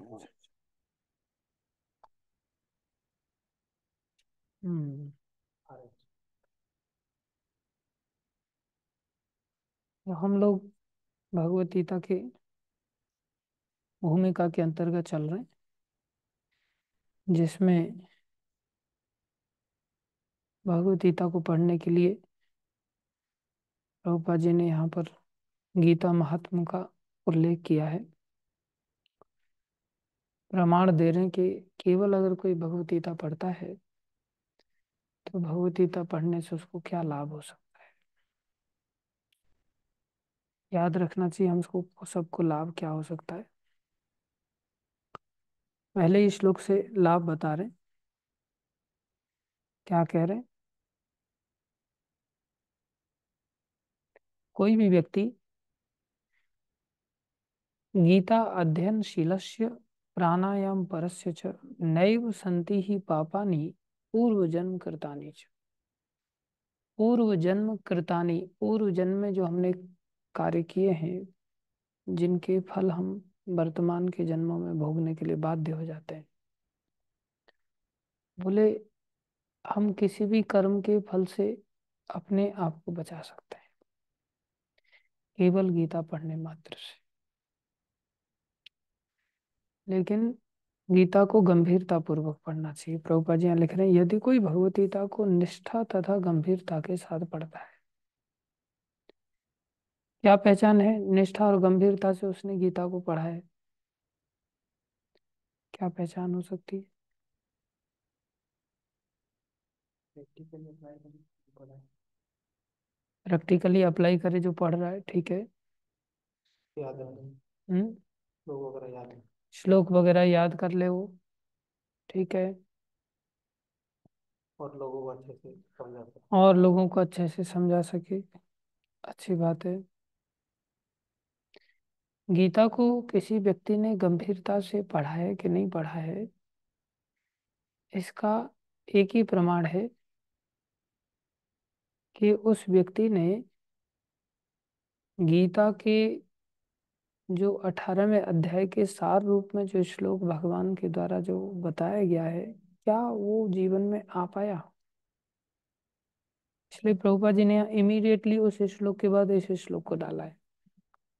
हम्म हम लोग भगवत गीता के भूमिका के अंतर्गत चल रहे हैं जिसमें भगवत गीता को पढ़ने के लिए रूपा जी ने यहाँ पर गीता महात्मा का उल्लेख किया है प्रमाण दे रहे हैं कि केवल अगर कोई भगवदगीता पढ़ता है तो भगवदगीता पढ़ने से उसको क्या लाभ हो सकता है याद रखना चाहिए हम सबको सबको लाभ क्या हो सकता है पहले ही श्लोक से लाभ बता रहे क्या कह रहे कोई भी व्यक्ति गीता अध्ययन शीलस्य प्राणायाम परस्य च नैव संति ही पूर्व जन्म कृतानि च पूर्व जन्म कृतानी पूर्व जन्म में जो हमने कार्य किए हैं जिनके फल हम वर्तमान के जन्मों में भोगने के लिए बाध्य हो जाते हैं बोले हम किसी भी कर्म के फल से अपने आप को बचा सकते हैं केवल गीता पढ़ने मात्र से लेकिन गीता को गंभीरता पूर्वक पढ़ना चाहिए प्रभुपा जी यहाँ लिख रहे हैं यदि कोई भगवत गीता को निष्ठा तथा गंभीरता के साथ पढ़ता है क्या पहचान है निष्ठा और गंभीरता से उसने गीता को पढ़ा है क्या पहचान हो सकती है प्रैक्टिकली अप्लाई करे जो पढ़ रहा है ठीक है याद हम्म याद है श्लोक वगैरह याद कर ले वो ठीक है और लोगों को अच्छे से समझा सके और लोगों को अच्छे से समझा सके अच्छी बात है गीता को किसी व्यक्ति ने गंभीरता से पढ़ा है कि नहीं पढ़ा है इसका एक ही प्रमाण है कि उस व्यक्ति ने गीता के जो अठारहवें अध्याय के सार रूप में जो श्लोक भगवान के द्वारा जो बताया गया है क्या वो जीवन में आ पाया इसलिए प्रभुपा जी ने इमीडिएटली उस श्लोक के बाद इस श्लोक को डाला है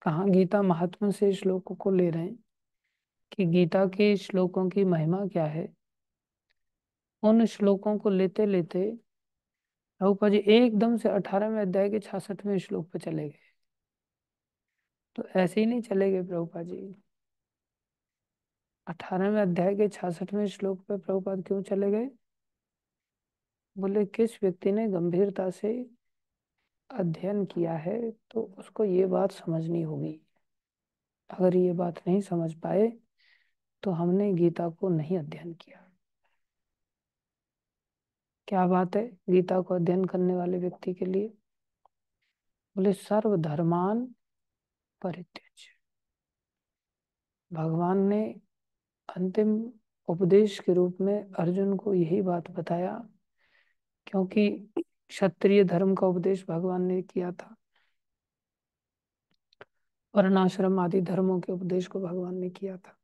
कहा गीता महात्मा से श्लोक को ले रहे हैं कि गीता के श्लोकों की महिमा क्या है उन श्लोकों को लेते लेते प्रभुपा जी एकदम से अठारहवें अध्याय के छियासठवें श्लोक पर चले गए तो ऐसे ही नहीं चले गए प्रभुपाद जी अठारहवें अध्याय के छियासठवें श्लोक पर प्रभुपाद क्यों चले गए बोले किस व्यक्ति ने गंभीरता से अध्ययन किया है तो उसको ये बात समझनी होगी अगर ये बात नहीं समझ पाए तो हमने गीता को नहीं अध्ययन किया क्या बात है गीता को अध्ययन करने वाले व्यक्ति के लिए बोले सर्वधर्मान परित्यज भगवान ने अंतिम उपदेश के रूप में अर्जुन को यही बात बताया क्योंकि क्षत्रिय धर्म का उपदेश भगवान ने किया था वर्णाश्रम आदि धर्मों के उपदेश को भगवान ने किया था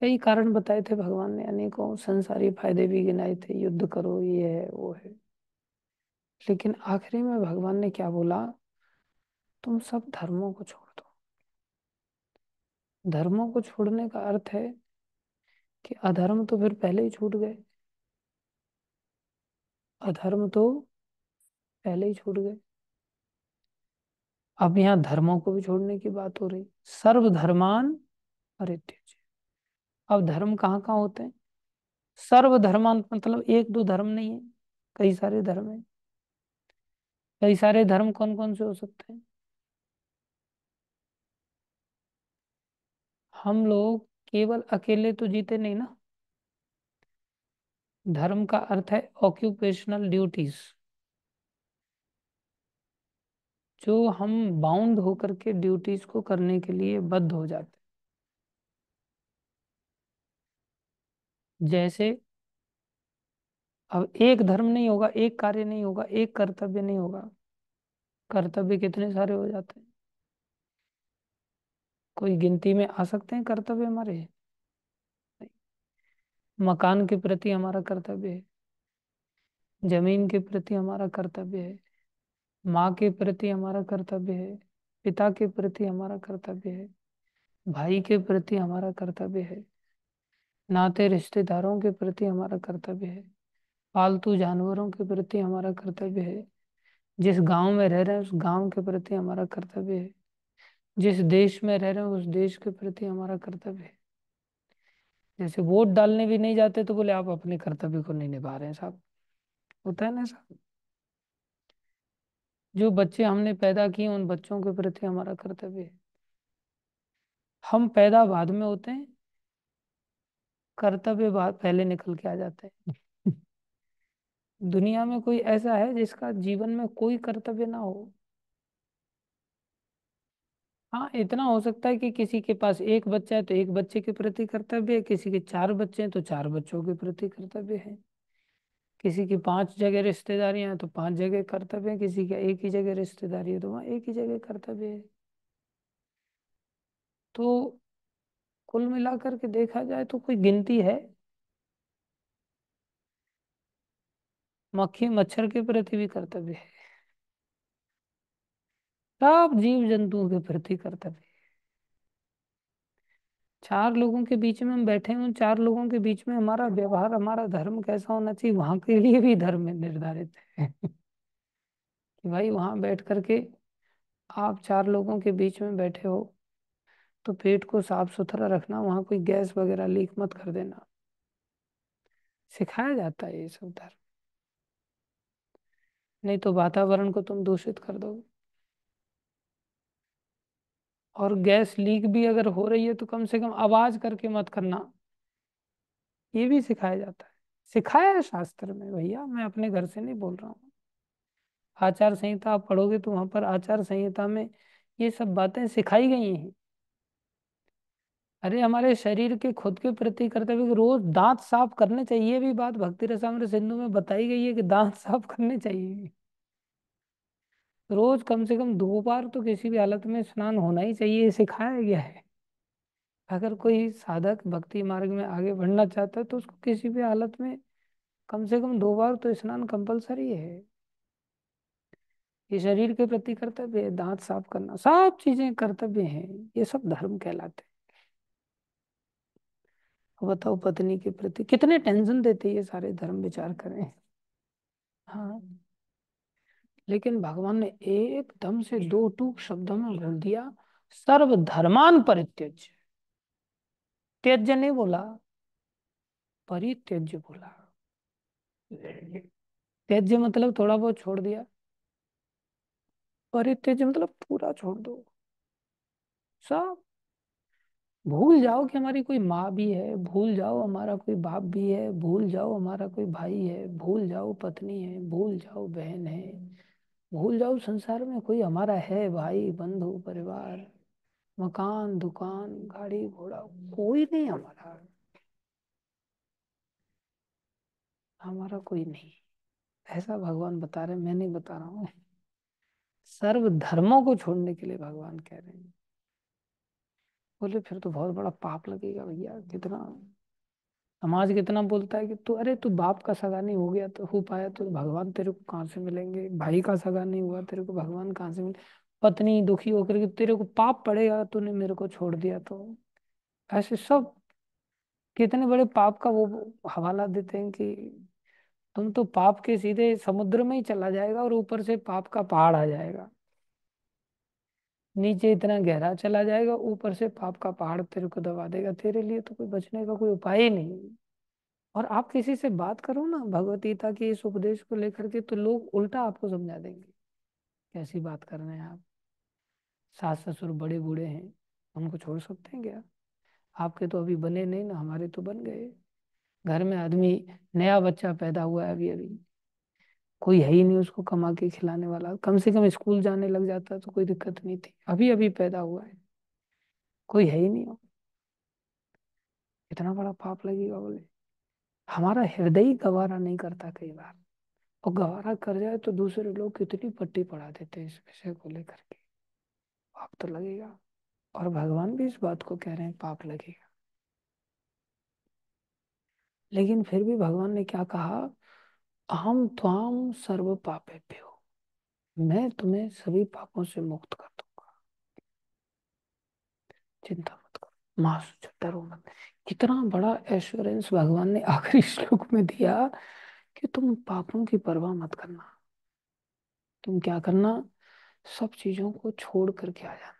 कई कारण बताए थे भगवान ने अनेकों संसारी फायदे भी गिनाए थे युद्ध करो ये है वो है लेकिन आखिरी में भगवान ने क्या बोला तुम सब धर्मों को छोड़ दो धर्मों को छोड़ने का अर्थ है कि अधर्म तो फिर पहले ही छूट गए अधर्म तो पहले ही छूट गए अब यहां धर्मों को भी छोड़ने की बात हो रही धर्मान परित्यज अब धर्म कहाँ कहाँ होते हैं धर्मान मतलब एक दो धर्म नहीं है कई सारे धर्म है कई सारे धर्म कौन कौन से हो सकते हैं हम लोग केवल अकेले तो जीते नहीं ना धर्म का अर्थ है ऑक्यूपेशनल ड्यूटीज जो हम बाउंड होकर के ड्यूटीज को करने के लिए बद्ध हो जाते जैसे अब एक धर्म नहीं होगा एक कार्य नहीं होगा एक कर्तव्य नहीं होगा कर्तव्य कितने सारे हो जाते हैं कोई गिनती में आ सकते हैं कर्तव्य हमारे मकान के प्रति हमारा कर्तव्य है जमीन के प्रति हमारा कर्तव्य है माँ के प्रति हमारा कर्तव्य है पिता के प्रति हमारा कर्तव्य है भाई के प्रति हमारा कर्तव्य है नाते रिश्तेदारों के प्रति हमारा कर्तव्य है पालतू जानवरों के प्रति हमारा कर्तव्य है जिस गांव में रह रहे हैं उस गांव के प्रति हमारा कर्तव्य है जिस देश में रह रहे हैं उस देश के प्रति हमारा कर्तव्य है जैसे वोट डालने भी नहीं जाते तो बोले आप अपने कर्तव्य को नहीं निभा रहे हैं साहब होता है ना साहब जो बच्चे हमने पैदा किए उन बच्चों के प्रति हमारा कर्तव्य है हम पैदा बाद में होते हैं कर्तव्य पहले निकल के आ जाते हैं दुनिया में कोई ऐसा है जिसका जीवन में कोई कर्तव्य ना हो हाँ इतना हो सकता है कि किसी के पास एक बच्चा है तो एक बच्चे के प्रति कर्तव्य है किसी के चार बच्चे हैं तो चार बच्चों के प्रति कर्तव्य है किसी की पांच जगह रिश्तेदारियां हैं तो पांच जगह कर्तव्य है किसी का एक ही जगह रिश्तेदारी है तो वहां एक ही जगह कर्तव्य है तो कुल मिलाकर के देखा जाए तो कोई गिनती है मक्खी मच्छर के प्रति भी कर्तव्य है सब जीव जंतुओं के प्रति कर्तव्य चार लोगों के बीच में हम बैठे हैं चार लोगों के बीच में हमारा व्यवहार हमारा धर्म कैसा होना चाहिए वहां के लिए भी धर्म निर्धारित है कि भाई वहां बैठ करके आप चार लोगों के बीच में बैठे हो तो पेट को साफ सुथरा रखना वहां कोई गैस वगैरह लीक मत कर देना सिखाया जाता है ये सब धर्म नहीं तो वातावरण को तुम दूषित कर दोगे और गैस लीक भी अगर हो रही है तो कम से कम आवाज करके मत करना ये भी सिखाया जाता है सिखाया है शास्त्र में भैया मैं अपने घर से नहीं बोल रहा हूँ आचार संहिता आप पढ़ोगे तो वहां पर आचार संहिता में ये सब बातें सिखाई गई हैं अरे हमारे शरीर के खुद के प्रति कर्तव्य रोज दांत साफ करने चाहिए भी बात भक्ति रसाम सिंधु में बताई गई है कि दांत साफ करने चाहिए रोज कम से कम दो बार तो किसी भी हालत में स्नान होना ही चाहिए सिखाया गया है अगर कोई साधक भक्ति मार्ग में आगे बढ़ना चाहता है तो उसको किसी भी हालत में कम से कम दो बार तो स्नान कंपलसरी है ये शरीर के प्रति कर्तव्य है दांत साफ करना सब चीजें कर्तव्य हैं ये सब धर्म कहलाते हैं बताओ पत्नी के प्रति कितने टेंशन देते ये सारे धर्म विचार करें हाँ लेकिन भगवान ने एकदम से दो टूक शब्दों में बोल दिया सर्वधर्मान परित्यज त्यज नहीं बोला परित्यज बोला त्यज मतलब थोड़ा बहुत छोड़ दिया परित्यज मतलब पूरा छोड़ दो सब भूल जाओ कि हमारी कोई माँ भी है भूल जाओ हमारा कोई बाप भी है भूल जाओ हमारा कोई भाई है भूल जाओ पत्नी है भूल जाओ बहन है भूल जाओ संसार में कोई हमारा है भाई बंधु परिवार मकान दुकान गाड़ी घोड़ा कोई नहीं हमारा हमारा कोई नहीं ऐसा भगवान बता रहे मैं नहीं बता रहा हूँ सर्व धर्मों को छोड़ने के लिए भगवान कह रहे हैं बोले फिर तो बहुत बड़ा पाप लगेगा भैया कितना समाज कितना बोलता है कि तू अरे तू बाप का सगा नहीं हो गया तो हो पाया तो भगवान तेरे को कहाँ से मिलेंगे भाई का सगा नहीं हुआ तेरे को भगवान कहाँ से मिले पत्नी दुखी होकर के तेरे को पाप पड़ेगा तूने मेरे को छोड़ दिया तो ऐसे सब कितने बड़े पाप का वो हवाला देते हैं कि तुम तो पाप के सीधे समुद्र में ही चला जाएगा और ऊपर से पाप का पहाड़ आ जाएगा नीचे इतना गहरा चला जाएगा ऊपर से पाप का पहाड़ तेरे को दबा देगा तेरे लिए तो कोई बचने का कोई उपाय ही नहीं और आप किसी से बात करो ना भगवतीता के इस उपदेश को लेकर के तो लोग उल्टा आपको समझा देंगे कैसी बात कर रहे हैं आप सास ससुर बड़े बूढ़े हैं उनको छोड़ सकते हैं क्या आपके तो अभी बने नहीं ना हमारे तो बन गए घर में आदमी नया बच्चा पैदा हुआ है अभी अभी कोई है ही नहीं उसको कमा के खिलाने वाला कम से कम स्कूल जाने लग जाता तो कोई दिक्कत नहीं थी अभी अभी पैदा हुआ है कोई है ही नहीं इतना बड़ा पाप लगेगा बोले हमारा हृदय ही गवारा नहीं करता कई बार और गवारा कर जाए तो दूसरे लोग कितनी पट्टी पढ़ा देते हैं इस विषय को लेकर के पाप तो लगेगा और भगवान भी इस बात को कह रहे हैं पाप लगेगा लेकिन फिर भी भगवान ने क्या कहा अहम त्वाम सर्व पापे प्यो मैं तुम्हें सभी पापों से मुक्त कर दूंगा चिंता मत करो मासू डरो मत कितना बड़ा एश्योरेंस भगवान ने आखिरी श्लोक में दिया कि तुम पापों की परवाह मत करना तुम क्या करना सब चीजों को छोड़ करके आ जाना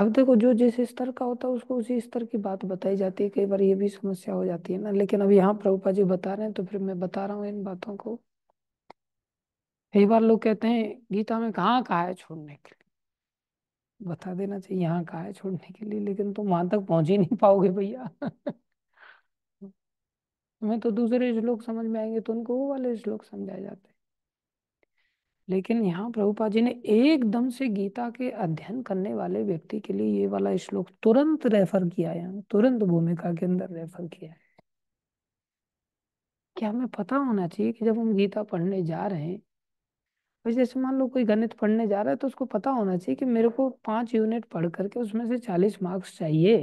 अब देखो जो जिस स्तर का होता है उसको उसी स्तर की बात बताई जाती है कई बार ये भी समस्या हो जाती है ना लेकिन अब यहाँ प्रभुपा जी बता रहे हैं तो फिर मैं बता रहा हूँ इन बातों को कई बार लोग कहते हैं गीता में कहाँ कहा है छोड़ने के लिए बता देना चाहिए यहाँ कहा है छोड़ने के लिए लेकिन तुम वहां तक पहुंच ही नहीं पाओगे भैया मैं तो दूसरे श्लोक समझ में आएंगे तो उनको वो वाले श्लोक समझाए जाते हैं लेकिन यहाँ प्रभुपाद जी ने एकदम से गीता के अध्ययन करने वाले व्यक्ति के लिए ये वाला श्लोक तुरंत रेफर किया है तुरंत भूमिका के अंदर रेफर किया है क्या हमें पता होना चाहिए कि जब हम गीता पढ़ने जा रहे हैं जैसे मान लो कोई गणित पढ़ने जा रहा है तो उसको पता होना चाहिए कि मेरे को पांच यूनिट पढ़ करके उसमें से चालीस मार्क्स चाहिए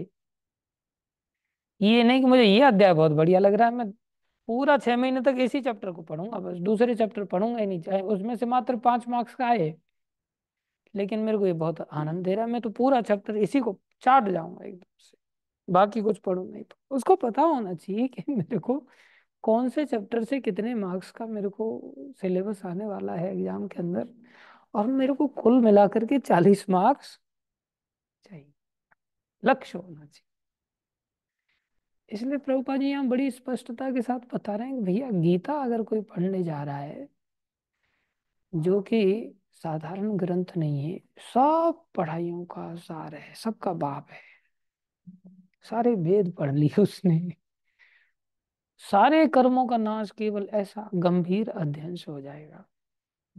ये नहीं कि मुझे ये अध्याय बहुत बढ़िया लग रहा है मैं पूरा छह महीने तक इसी चैप्टर को पढ़ूंगा बस दूसरे चैप्टर पढ़ूंगा ही नहीं चाहे उसमें से मात्र पांच मार्क्स का आए लेकिन मेरे को ये बहुत आनंद दे रहा है मैं तो पूरा चैप्टर इसी को चाट जाऊंगा एकदम से बाकी कुछ पढ़ू नहीं तो। उसको पता होना चाहिए कि मेरे को कौन से चैप्टर से कितने मार्क्स का मेरे को सिलेबस आने वाला है एग्जाम के अंदर और मेरे को कुल मिलाकर के चालीस मार्क्स चाहिए लक्ष्य होना चाहिए इसलिए प्रभुपा जी यहाँ बड़ी स्पष्टता के साथ बता रहे हैं कि भैया गीता अगर कोई पढ़ने जा रहा है जो कि साधारण ग्रंथ नहीं है सब पढ़ाइयों का सार है सबका बाप है सारे वेद पढ़ लिए उसने सारे कर्मों का नाश केवल ऐसा गंभीर अध्ययन से हो जाएगा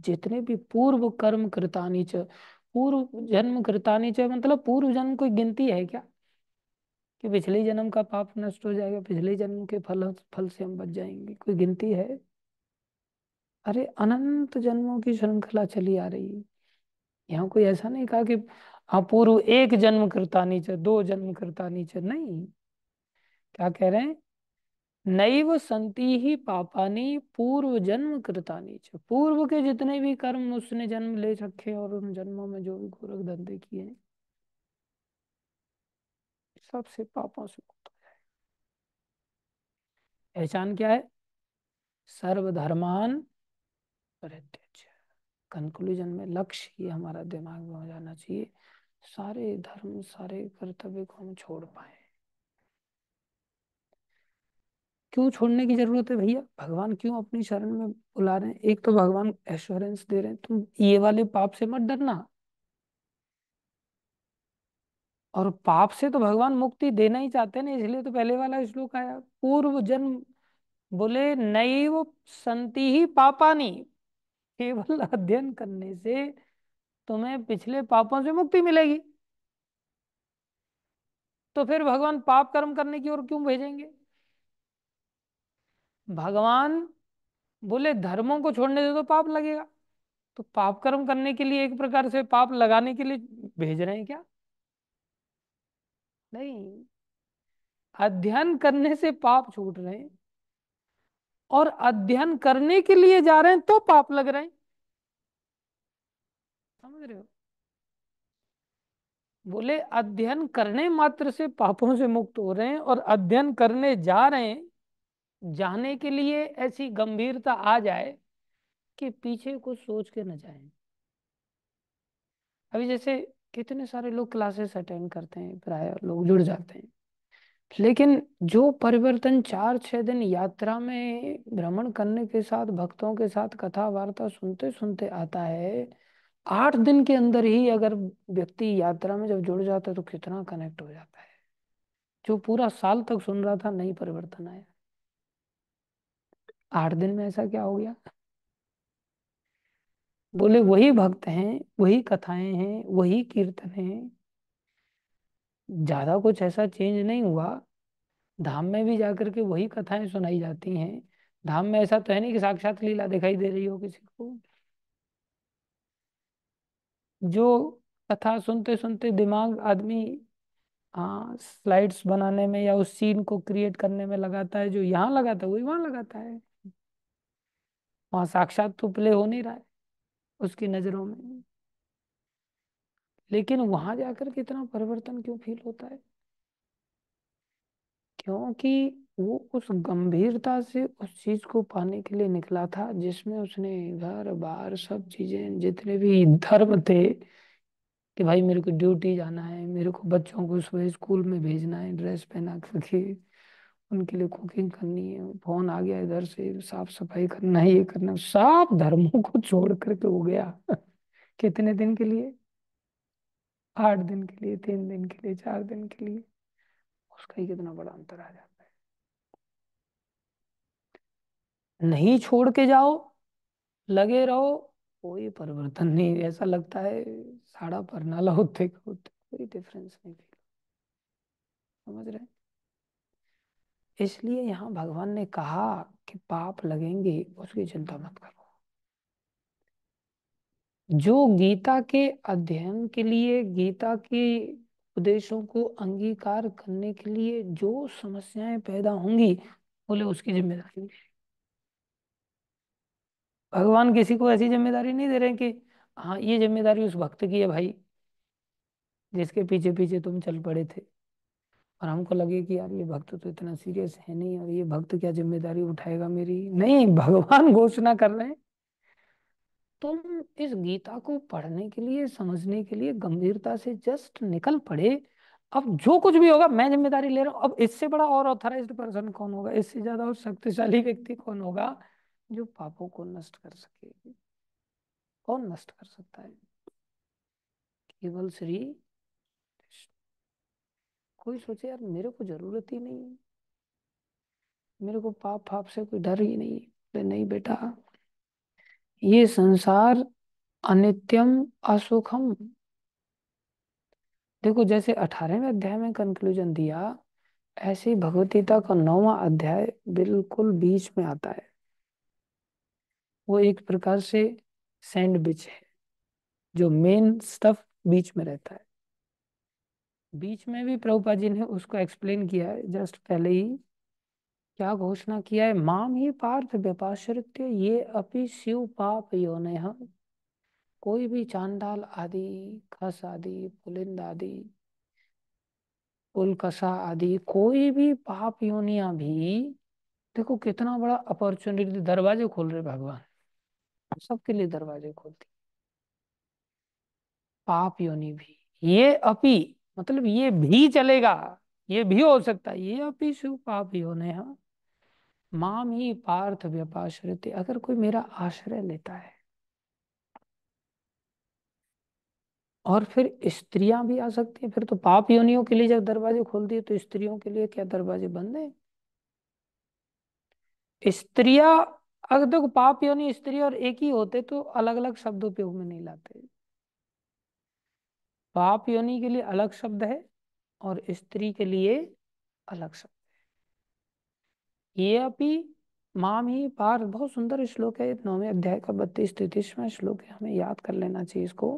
जितने भी पूर्व कर्म कृतानी च पूर्व जन्म कृतानी च मतलब पूर्व जन्म कोई गिनती है क्या कि पिछले जन्म का पाप नष्ट हो जाएगा पिछले जन्म के फल फल से हम बच जाएंगे कोई गिनती है अरे अनंत जन्मों की श्रृंखला चली आ रही है यहाँ कोई ऐसा नहीं कहा कि हाँ पूर्व एक जन्म करता नीचे दो जन्म करता नीचे नहीं क्या कह रहे हैं नैव संति ही पापानी पूर्व जन्म कृता नीचे पूर्व के जितने भी कर्म उसने जन्म ले रखे और उन जन्मों में जो भी गोरख धंधे किए हैं सबसे पापों से मुक्त हो जाएगा पहचान क्या है सर्वधर्मान कंक्लूजन में लक्ष्य ये हमारा दिमाग में हो जाना चाहिए सारे धर्म सारे कर्तव्य को हम छोड़ पाए क्यों छोड़ने की जरूरत है भैया भगवान क्यों अपनी शरण में बुला रहे हैं एक तो भगवान एश्योरेंस दे रहे हैं तुम ये वाले पाप से मत डरना और पाप से तो भगवान मुक्ति देना ही चाहते ना इसलिए तो पहले वाला श्लोक आया पूर्व जन्म बोले नई वो संति ही पापानी केवल अध्ययन करने से तुम्हें पिछले पापों से मुक्ति मिलेगी तो फिर भगवान पाप कर्म करने की ओर क्यों भेजेंगे भगवान बोले धर्मों को छोड़ने से तो पाप लगेगा तो पाप कर्म करने के लिए एक प्रकार से पाप लगाने के लिए भेज रहे हैं क्या नहीं अध्ययन करने से पाप छूट रहे हैं और अध्ययन करने के लिए जा रहे हैं तो पाप लग रहे हैं समझ रहे हो बोले अध्ययन करने मात्र से पापों से मुक्त हो रहे हैं और अध्ययन करने जा रहे हैं जाने के लिए ऐसी गंभीरता आ जाए कि पीछे कुछ सोच के न जाए अभी जैसे कितने सारे लोग क्लासेस अटेंड करते हैं प्राय लोग जुड़ जाते हैं लेकिन जो परिवर्तन चार छह दिन यात्रा में भ्रमण करने के साथ भक्तों के साथ कथा वार्ता सुनते सुनते आता है आठ दिन के अंदर ही अगर व्यक्ति यात्रा में जब जुड़ जाता है तो कितना कनेक्ट हो जाता है जो पूरा साल तक सुन रहा था नहीं परिवर्तन आया आठ दिन में ऐसा क्या हो गया बोले वही भक्त हैं वही कथाएं हैं वही कीर्तन हैं ज्यादा कुछ ऐसा चेंज नहीं हुआ धाम में भी जाकर के वही कथाएं सुनाई जाती हैं धाम में ऐसा तो है नहीं कि साक्षात लीला दिखाई दे रही हो किसी को जो कथा सुनते सुनते दिमाग आदमी हाँ स्लाइड्स बनाने में या उस सीन को क्रिएट करने में लगाता है जो यहाँ लगाता है वही वहां लगाता है वहां साक्षात तो प्ले हो नहीं रहा है उसकी नज़रों में लेकिन वहां जाकर के इतना परिवर्तन क्यों फील होता है क्योंकि वो उस गंभीरता से उस चीज को पाने के लिए निकला था जिसमें उसने घर बार सब चीजें जितने भी धर्म थे कि भाई मेरे को ड्यूटी जाना है मेरे को बच्चों को सुबह स्कूल में भेजना है ड्रेस पहना करके उनके लिए कुकिंग करनी है फोन आ गया इधर से साफ सफाई करना ये करना सब धर्मों को छोड़ करके हो गया कितने दिन के लिए आठ दिन के लिए तीन दिन के लिए चार दिन के लिए उसका ही कितना बड़ा अंतर आ जाता है नहीं छोड़ के जाओ लगे रहो कोई परिवर्तन नहीं ऐसा लगता है साड़ा पर नाला होते होते कोई डिफरेंस नहीं फील समझ रहे हैं इसलिए यहाँ भगवान ने कहा कि पाप लगेंगे उसकी चिंता मत करो जो गीता के अध्ययन के लिए गीता के उपदेशों को अंगीकार करने के लिए जो समस्याएं पैदा होंगी बोले उसकी जिम्मेदारी भगवान किसी को ऐसी जिम्मेदारी नहीं दे रहे कि हाँ ये जिम्मेदारी उस भक्त की है भाई जिसके पीछे पीछे तुम चल पड़े थे और हमको लगे कि यार ये भक्त तो इतना सीरियस है नहीं और ये भक्त क्या जिम्मेदारी उठाएगा मेरी नहीं भगवान घोषणा कर रहे हैं तुम इस गीता को पढ़ने के लिए समझने के लिए गंभीरता से जस्ट निकल पड़े अब जो कुछ भी होगा मैं जिम्मेदारी ले रहा हूँ अब इससे बड़ा और ऑथराइज्ड पर्सन कौन होगा इससे ज्यादा और शक्तिशाली व्यक्ति कौन होगा जो पापों को नष्ट कर सके कौन नष्ट कर सकता है केवल श्री कोई सोचे यार मेरे को जरूरत ही नहीं है मेरे को पाप पाप से कोई डर ही नहीं है नहीं बेटा ये संसार अनित्यम असुखम देखो जैसे अठारहवें अध्याय में कंक्लूजन दिया ऐसे ही भगवदगीता का नौवा अध्याय बिल्कुल बीच में आता है वो एक प्रकार से सैंडविच है जो मेन स्टफ बीच में रहता है बीच में भी प्रभुपा जी ने उसको एक्सप्लेन किया है जस्ट पहले ही क्या घोषणा किया है माम ही पार्थ व्यपाश्रित्य ये अपि शिव पाप योन कोई भी चांडाल आदि खस आदि पुलिंद आदि पुलकसा आदि कोई भी पाप योनिया भी देखो कितना बड़ा अपॉर्चुनिटी दरवाजे खोल रहे भगवान सबके लिए दरवाजे खोलती पाप योनि भी ये अपी मतलब ये भी चलेगा ये भी हो सकता है ये अपिशु पापी होने हम माम ही पार्थ व्यपाश्रित अगर कोई मेरा आश्रय लेता है और फिर स्त्रियां भी आ सकती हैं फिर तो पाप योनियों के लिए जब दरवाजे खोल दिए तो स्त्रियों के लिए क्या दरवाजे बंद है स्त्रियां अगर देखो पाप योनि स्त्री और एक ही होते तो अलग अलग शब्द उपयोग में नहीं लाते पाप योनि के लिए अलग शब्द है और स्त्री के लिए अलग शब्द है ये अपनी माम ही पार बहुत सुंदर श्लोक है नौवे अध्याय का बत्तीस तैतीसवा श्लोक है हमें याद कर लेना चाहिए इसको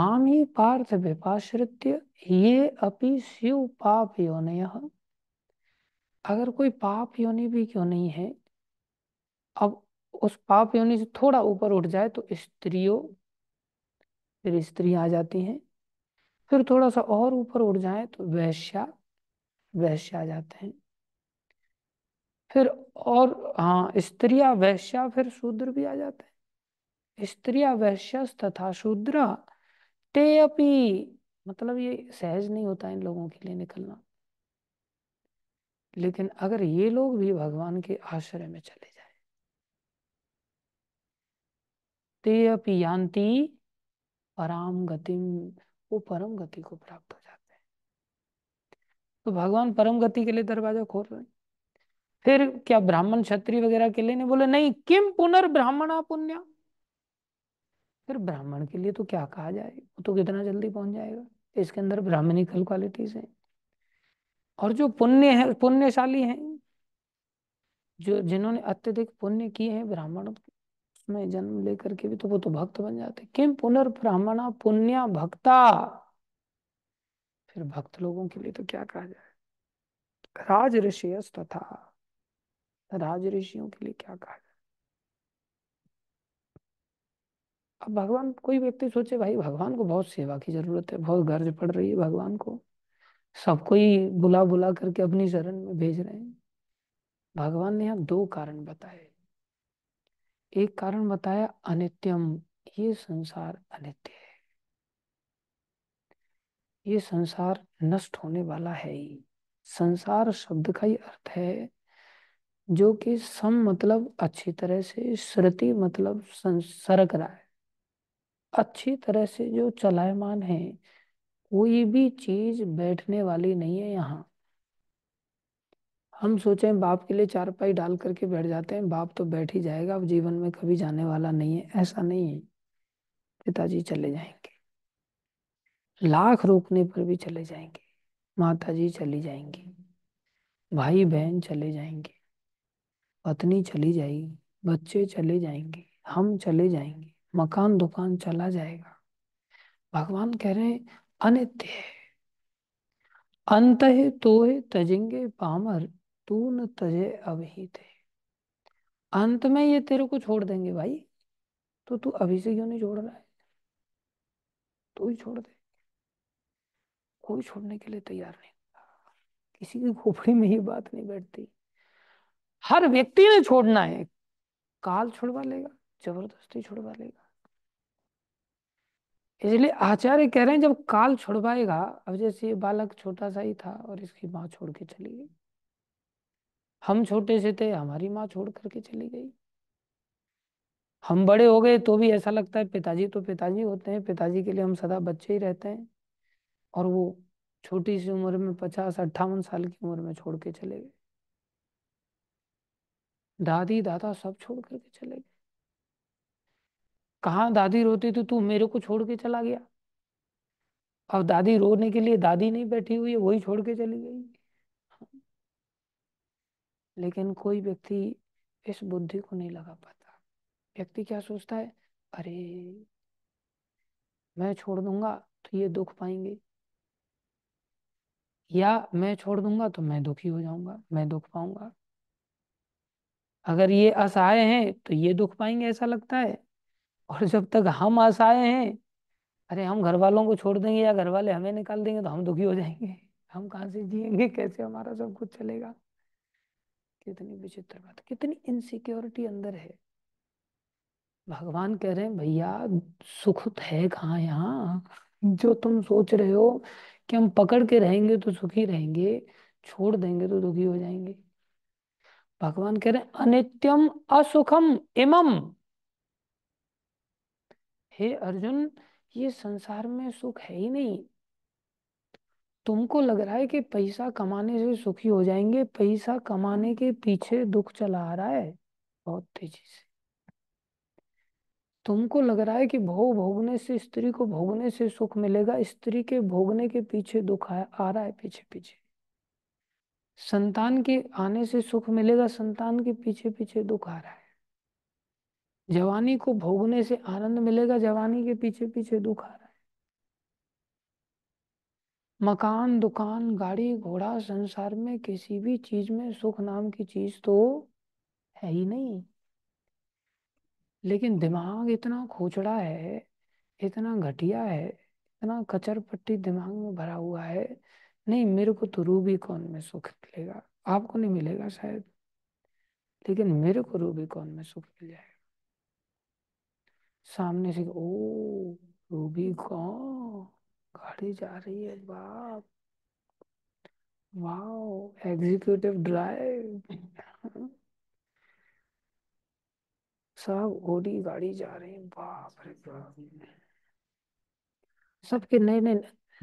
माम ही पार्थ विपाश्रित्य ये अपि शिव पाप योनय अगर कोई पाप योनि भी क्यों नहीं है अब उस पाप योनि से थोड़ा ऊपर उठ जाए तो स्त्रियों फिर स्त्री आ जाती हैं फिर थोड़ा सा और ऊपर उड़ जाए तो वैश्या वैश्य आ जाते हैं फिर और हाँ स्त्रिया वैश्या फिर शूद्र भी आ जाते हैं स्त्रिया वैश्य तथा शूद्र ते अपी मतलब ये सहज नहीं होता इन लोगों के लिए निकलना लेकिन अगर ये लोग भी भगवान के आश्रय में चले जाए ते अपी यान्ति पराम गतिम वो परम गति को प्राप्त हो जाते हैं तो भगवान परम गति के लिए दरवाजा खोल रहे हैं फिर क्या ब्राह्मण क्षत्रिय वगैरह के लिए नहीं बोले नहीं किम पुनर्ब्राह्मण पुण्य फिर ब्राह्मण के लिए तो क्या कहा जाए वो तो कितना जल्दी पहुंच जाएगा इसके अंदर ब्राह्मणिकल क्वालिटीज हैं और जो पुण्य है पुण्यशाली है जो जिन्होंने अत्यधिक पुण्य किए हैं ब्राह्मण में जन्म लेकर के भी तो वो तो भक्त बन जाते किम पुनर्ब्राह्मणा पुण्य भक्ता फिर भक्त लोगों के लिए तो क्या कहा जाए राज ऋषि तथा राज ऋषियों के लिए क्या कहा जाए अब भगवान कोई व्यक्ति सोचे भाई भगवान को बहुत सेवा की जरूरत है बहुत गर्ज पड़ रही है भगवान को सबको ही बुला बुला करके अपनी शरण में भेज रहे हैं भगवान ने यहाँ दो कारण बताए एक कारण बताया अनित्यम ये संसार अनित्य है ये संसार नष्ट होने वाला है ही संसार शब्द का ही अर्थ है जो कि सम मतलब अच्छी तरह से श्रुति मतलब सरक रहा है अच्छी तरह से जो चलायमान है कोई भी चीज बैठने वाली नहीं है यहाँ हम सोचे बाप के लिए चारपाई डाल करके बैठ जाते हैं बाप तो बैठ ही जाएगा अब जीवन में कभी जाने वाला नहीं है ऐसा नहीं है पिताजी चले जाएंगे लाख रोकने पर भी चले जाएंगे माता जी चली जाएंगी भाई बहन चले जाएंगे पत्नी चली जाएगी बच्चे चले जाएंगे हम चले जाएंगे मकान दुकान चला जाएगा भगवान कह रहे हैं अनित्य है अंत है तो है तजेंगे पामर पूर्ण तजे अभी थे अंत में ये तेरे को छोड़ देंगे भाई तो तू अभी से क्यों नहीं छोड़ रहा है तू ही छोड़ दे कोई छोड़ने के लिए तैयार नहीं किसी की खोपड़ी में ये बात नहीं बैठती हर व्यक्ति ने छोड़ना है काल छोड़वा लेगा जबरदस्ती छोड़वा लेगा इसलिए आचार्य कह रहे हैं जब काल छुड़वाएगा अब जैसे ये बालक छोटा सा ही था और इसकी माँ छोड़ के चली गई हम छोटे से थे हमारी माँ छोड़ करके चली गई हम बड़े हो गए तो भी ऐसा लगता है पिताजी तो पिताजी होते हैं पिताजी के लिए हम सदा बच्चे ही रहते हैं और वो छोटी सी उम्र में पचास अट्ठावन साल की उम्र में छोड़ के चले गए दादी दादा सब छोड़ करके चले गए कहा दादी रोती थी तू मेरे को छोड़ के चला गया अब दादी रोने के लिए दादी नहीं बैठी हुई है वही छोड़ के चली गई लेकिन कोई व्यक्ति इस बुद्धि को नहीं लगा पाता व्यक्ति क्या सोचता है अरे मैं छोड़ दूंगा तो ये दुख पाएंगे या मैं छोड़ दूंगा तो मैं दुखी हो जाऊंगा मैं दुख पाऊंगा अगर ये असहाय हैं तो ये दुख पाएंगे ऐसा लगता है और जब तक हम असहाय हैं अरे हम घर वालों को छोड़ देंगे या घर वाले हमें निकाल देंगे तो हम दुखी हो जाएंगे हम कहाँ से जिएंगे कैसे हमारा सब कुछ चलेगा कितनी विचित्र बात कितनी इनसिक्योरिटी अंदर है भगवान कह रहे हैं भैया सुख तो है कहा यहाँ जो तुम सोच रहे हो कि हम पकड़ के रहेंगे तो सुखी रहेंगे छोड़ देंगे तो दुखी हो जाएंगे भगवान कह रहे हैं अनित्यम असुखम इमम हे अर्जुन ये संसार में सुख है ही नहीं तुमको लग रहा है कि पैसा कमाने से सुखी हो जाएंगे पैसा कमाने के पीछे दुख चला आ रहा है बहुत तेजी से तुमको लग रहा है कि भोग भोगने से स्त्री को भोगने से सुख मिलेगा स्त्री के भोगने के पीछे दुख आ, आ रहा है पीछे पीछे संतान के आने से सुख मिलेगा संतान के पीछे पीछे दुख आ रहा है जवानी को भोगने से आनंद मिलेगा जवानी के पीछे पीछे दुख आ रहा है मकान दुकान गाड़ी घोड़ा संसार में किसी भी चीज में सुख नाम की चीज तो है ही नहीं लेकिन दिमाग इतना खोचड़ा है इतना घटिया है इतना कचर पट्टी दिमाग में भरा हुआ है नहीं मेरे को तो रूबी कौन में सुख मिलेगा आपको नहीं मिलेगा शायद लेकिन मेरे को रूबी कौन में सुख मिल जाएगा सामने से ओ रूबी कौन गाड़ी जा रही है बाप वाओ एग्जीक्यूटिव ड्राइव सब ओडी गाड़ी जा रही है बाप रे बाप सबके नए नए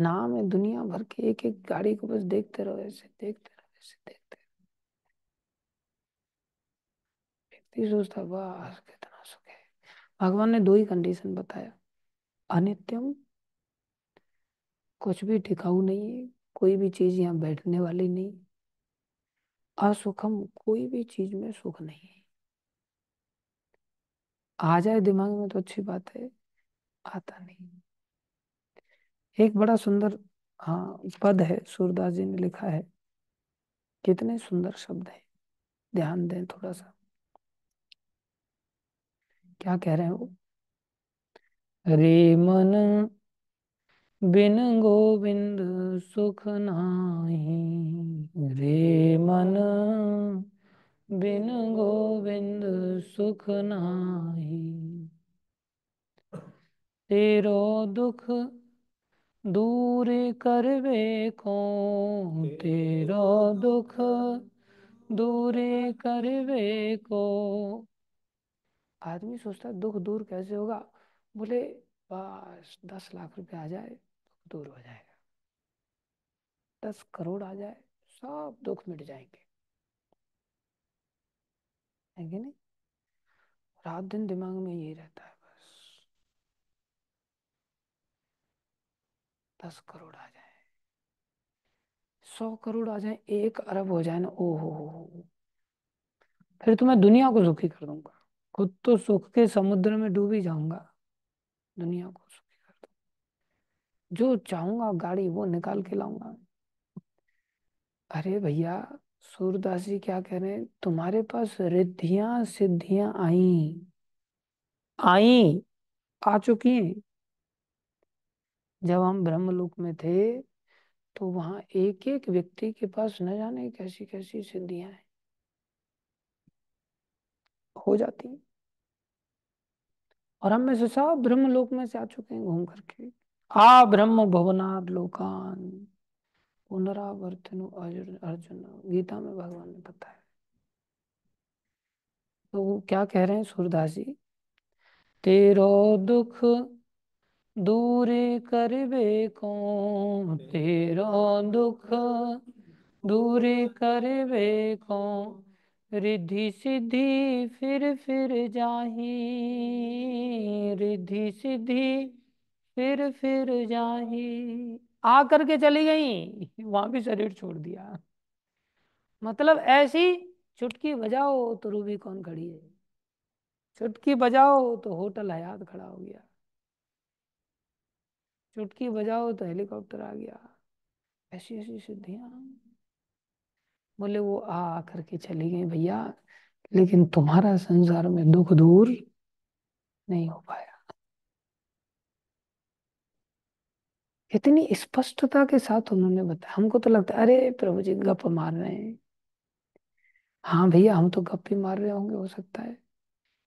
नाम है दुनिया भर के एक एक गाड़ी को बस देखते रहो ऐसे देखते रहो ऐसे देखते रहो व्यक्ति सोचता वाह कितना सुख है भगवान ने दो ही कंडीशन बताया अनित्यम कुछ भी टिकाऊ नहीं है कोई भी चीज यहाँ बैठने वाली नहीं असुखम कोई भी चीज में सुख नहीं है आ जाए दिमाग में तो अच्छी बात है आता नहीं एक बड़ा सुंदर हाँ पद है सूरदास जी ने लिखा है कितने सुंदर शब्द है ध्यान दें थोड़ा सा क्या कह रहे हैं वो रे मन बिन गोविंद सुख नाही रे मन बिन गोविंद सुख नाही तेरो दुख दूर करवे को तेरो दुख दूर करवे को आदमी सोचता दुख दूर कैसे होगा बोले बस दस लाख रुपया आ जाए दूर हो जाएगा दस करोड़ आ जाए सब दुख मिट जाएंगे नहीं रात दिन दिमाग में यही रहता है बस दस करोड़ आ जाए सौ करोड़ आ जाए एक अरब हो जाए ना ओ हो हो फिर तो मैं दुनिया को सुखी कर दूंगा खुद तो सुख के समुद्र में डूबी जाऊंगा दुनिया को सुख जो चाहूंगा गाड़ी वो निकाल के लाऊंगा अरे भैया सूरदास जी क्या कह रहे हैं तुम्हारे पास रिद्धियां सिद्धियां आई आई आ चुकी हैं जब हम ब्रह्मलोक में थे तो वहां एक एक व्यक्ति के पास न जाने कैसी कैसी सिद्धियां हैं हो जाती और हम में से सब ब्रह्मलोक में से आ चुके हैं घूम करके आ ब्रह्म भवनार लोकान पुनरावर्तन अर्जुन गीता में भगवान ने बताया तो वो क्या कह रहे हैं सूरदास जी तेरो दुख दूरे करबे को तेरो दुख दूरे करबे को रिद्धि सिद्धि फिर फिर जाही रिद्धि सिद्धि फिर फिर जाही आ करके चली गई वहां भी शरीर छोड़ दिया मतलब ऐसी चुटकी बजाओ तो रूबी कौन खड़ी है चुटकी बजाओ तो होटल हयात खड़ा हो गया चुटकी बजाओ तो हेलीकॉप्टर आ गया ऐसी ऐसी सिद्धियां बोले वो आ करके चली गई भैया लेकिन तुम्हारा संसार में दुख दूर नहीं हो पाया इतनी स्पष्टता के साथ उन्होंने बताया हमको तो लगता है अरे प्रभु जी गप मार रहे हैं हाँ भैया हम तो गप भी मार रहे होंगे हो सकता है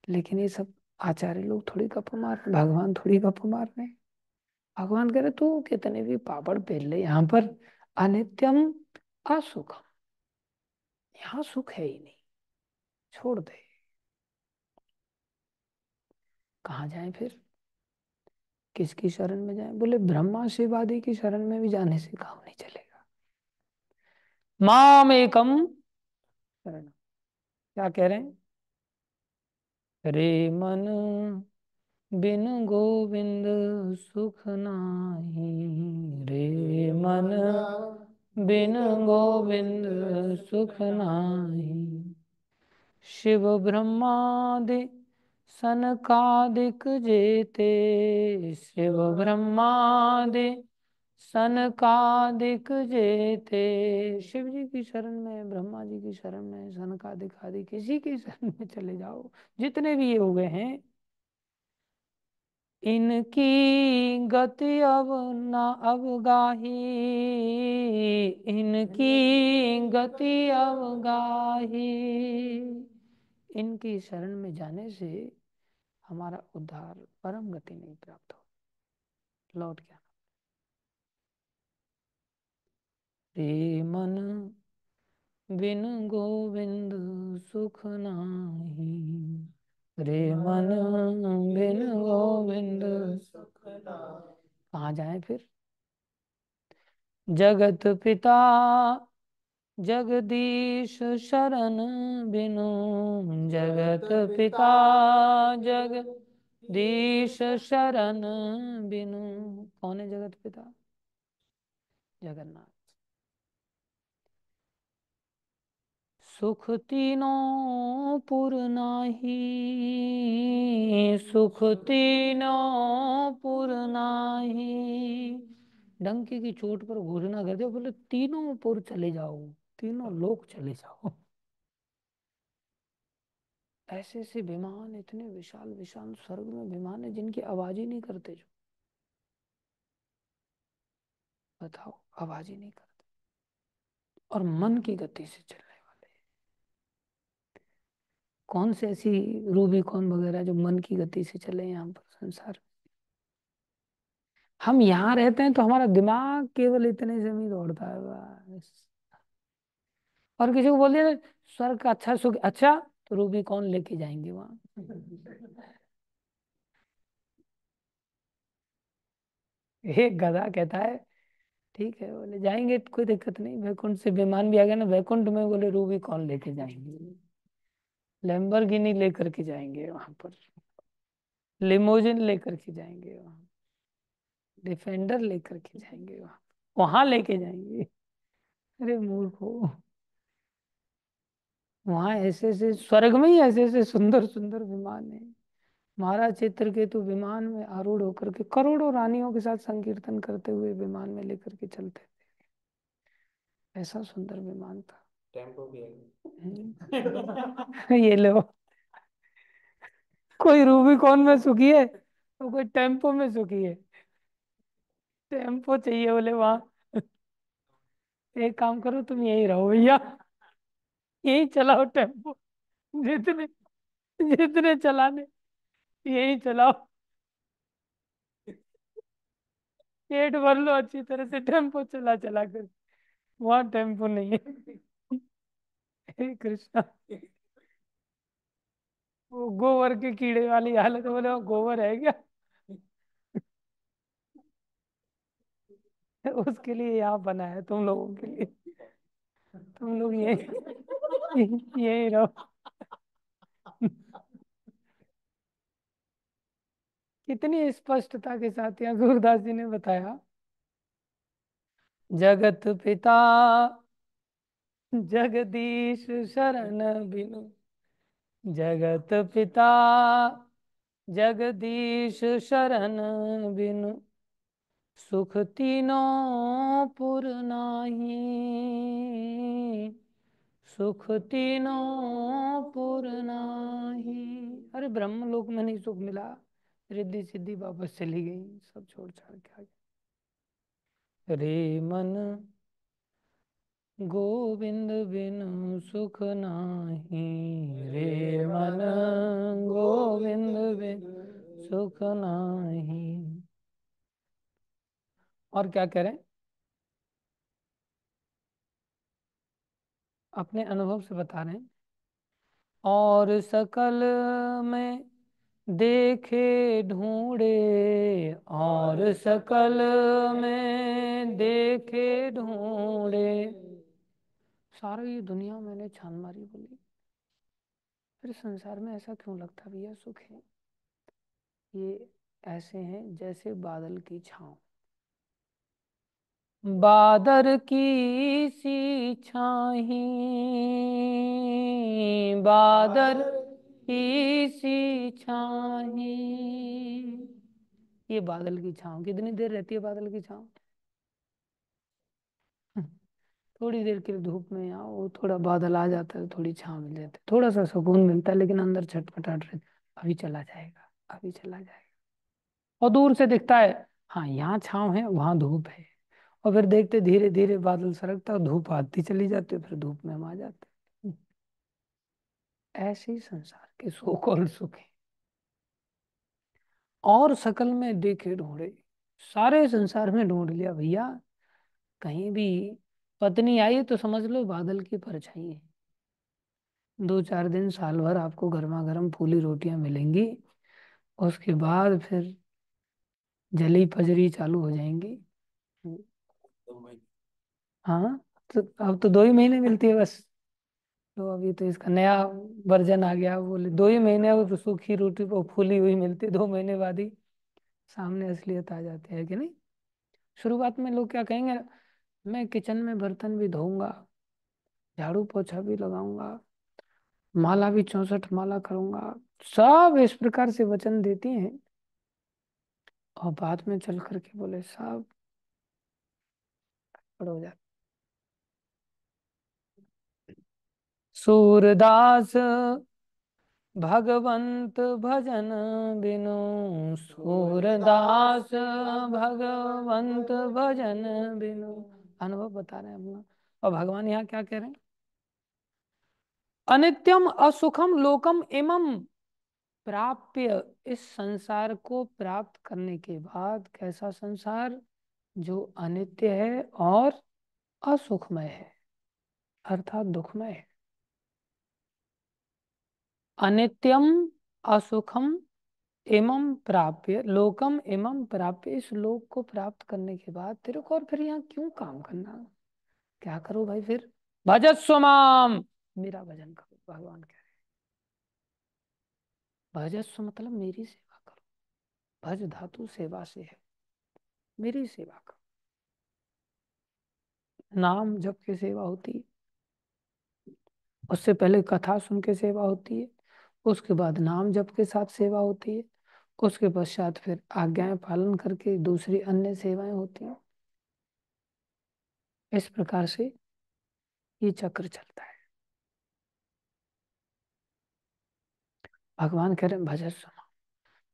लेकिन ये सब आचार्य लोग थोड़ी गप मार रहे भगवान थोड़ी गप मार रहे हैं भगवान कह रहे तू कितने भी पापड़ बेल ले यहाँ पर अनित्यम असुखम यहाँ सुख है ही नहीं छोड़ दे कहा जाए फिर किसकी शरण में जाए बोले ब्रह्मा शिवादी की शरण में भी जाने से काम नहीं चलेगा माम एकम शरण क्या कह रहे हैं रे मन बिन गोविंद सुख नाही रे मन बिन गोविंद सुख नाही शिव ब्रह्मादि सनकादिक जेते शिव ब्रह्मादि सनकादिक जेते शिव जी की शरण में ब्रह्मा जी की शरण में सनकादिक आदि किसी की शरण में चले जाओ जितने भी ये हो गए हैं इनकी गति अब न अवगाही इनकी गति अवगाही इनकी शरण में जाने से हमारा उद्धार परम गति नहीं प्राप्त हो लौट गया रे मन बिन गोविंद सुख नाही रे मन बिन गोविंद सुख नाही कहा जाए फिर जगत पिता जगदीश शरण बिनु जगत पिता जग दीश शरण बिनु कौन है जगत पिता जगन्नाथ सुख तीनों पुर नाही सुख तीनों पुर नाही डंकी की चोट पर घुसना दे बोले तीनों पुर चले जाओ तीनों लोक चले जाओ ऐसे ऐसे विमान इतने विशाल विशाल स्वर्ग में विमान है जिनकी आवाज ही नहीं करते जो बताओ आवाज ही नहीं करते और मन की गति से चलने वाले कौन से ऐसी रूबी कौन वगैरह जो मन की गति से चले यहाँ पर संसार हम यहाँ रहते हैं तो हमारा दिमाग केवल इतने से ही दौड़ता है बस और किसी को बोल दिया स्वर्ग का अच्छा सुख अच्छा तो रूबी कौन लेके जाएंगे वहां एक गधा कहता है ठीक है बोले जाएंगे कोई दिक्कत नहीं वैकुंठ से विमान भी आ गया ना वैकुंठ में बोले रूबी कौन लेके जाएंगे लैम्बरगिनी लेकर के जाएंगे वहां पर लिमोजिन लेकर के जाएंगे वहां डिफेंडर लेकर के जाएंगे वहां वहां लेके जाएंगे अरे मूर्ख हो वहां ऐसे ऐसे स्वर्ग में ही ऐसे ऐसे सुंदर सुंदर विमान है महाराज चित्र के तो विमान में आरूढ़ होकर के करोड़ों रानियों के साथ संकीर्तन करते हुए विमान में लेकर के चलते थे ऐसा सुंदर विमान था टेम्पो भी है हम्म। ये लो कोई रूबीकॉन में सुखी है तो कोई टेम्पो में सुखी है टेम्पो चाहिए बोले वहां एक काम करो तुम यही रहो भैया यही चलाओ टेम्पो जितने जितने चलाने यही चलाओ पेट भर लो अच्छी तरह से टेम्पो चला चला कर वहां टेम्पो नहीं है कृष्णा वो गोबर के कीड़े वाली हालत बोले वो गोबर है क्या उसके लिए यहाँ बनाया तुम लोगों के लिए तुम लोग ये यही रहो कितनी स्पष्टता के साथ यहाँ गुरुदास जी ने बताया जगत पिता जगदीश शरण बिनु जगत पिता जगदीश शरण बिनु सुख तीनों पुर नाही सुख तीनों पुर नाही अरे ब्रह्म लोक में नहीं सुख मिला रिद्धि सिद्धि वापस चली गई सब छोड़ छाड़ के आ गया रे मन गोविंद बिनु सुख नाही रे मन गोविंद बिनु सुख नाही और क्या हैं अपने अनुभव से बता रहे हैं और सकल में देखे ढूंढे और सकल में देखे ढूंढे सारी दुनिया मैंने छान मारी बोली फिर संसार में ऐसा क्यों लगता भैया सुख है ये ऐसे हैं जैसे बादल की छांव बादर की सी छाही बादर की सी छाही ये बादल की छाव कितनी देर रहती है बादल की छाव हम्म, थोड़ी देर के धूप में आओ वो थोड़ा बादल आ जाता है तो थोड़ी छाव मिल जाती है थोड़ा सा सुकून मिलता है लेकिन अंदर छटपटाट रहता है अभी चला जाएगा अभी चला जाएगा और दूर से दिखता है हाँ यहाँ छाव है वहां धूप है और फिर देखते धीरे धीरे बादल सरकता धूप आती चली जाती फिर धूप में हम आ जाते ऐसे ही संसार के सुख और सुख और सकल में देखे ढूंढे सारे संसार में ढूंढ लिया भैया कहीं भी पत्नी आई तो समझ लो बादल की परछाई है दो चार दिन साल भर आपको गर्मा गर्म फूली रोटियां मिलेंगी उसके बाद फिर जली पजरी चालू हो जाएंगी हाँ तो अब तो दो ही महीने मिलती है बस तो अभी तो इसका नया वर्जन आ गया बोले दो ही महीने वो तो सूखी रोटी वो फूली हुई मिलती है दो महीने बाद ही सामने असलियत आ जाती है कि नहीं शुरुआत में लोग क्या कहेंगे मैं किचन में बर्तन भी धोऊंगा झाड़ू पोछा भी लगाऊंगा माला भी चौसठ माला करूंगा सब इस प्रकार से वचन देती हैं और बाद में चल करके बोले साहब हो जा सूरदास भगवंत भजन बिनु सूरदास भगवंत भजन बिनु अनुभव बता रहे हैं अपना और भगवान यहाँ क्या कह रहे हैं अनित्यम असुखम लोकम इमम प्राप्य इस संसार को प्राप्त करने के बाद कैसा संसार जो अनित्य है और असुखमय है अर्थात दुखमय है अनित्यम असुखम एवं प्राप्य लोकम एवं प्राप्य इस लोक को प्राप्त करने के बाद तेरे को और फिर यहाँ क्यों काम करना क्या करो भाई फिर भजस्व माम मेरा भजन करो भगवान कह रहे भजस्व मतलब मेरी सेवा करो भज धातु सेवा से है मेरी सेवा करो नाम जप के सेवा होती है उससे पहले कथा सुन के सेवा होती है उसके बाद नाम जप के साथ सेवा होती है उसके पश्चात फिर आज्ञाएं पालन करके दूसरी अन्य सेवाएं होती हैं इस प्रकार से ये चक्र चलता है भगवान कह रहे भजन सुनो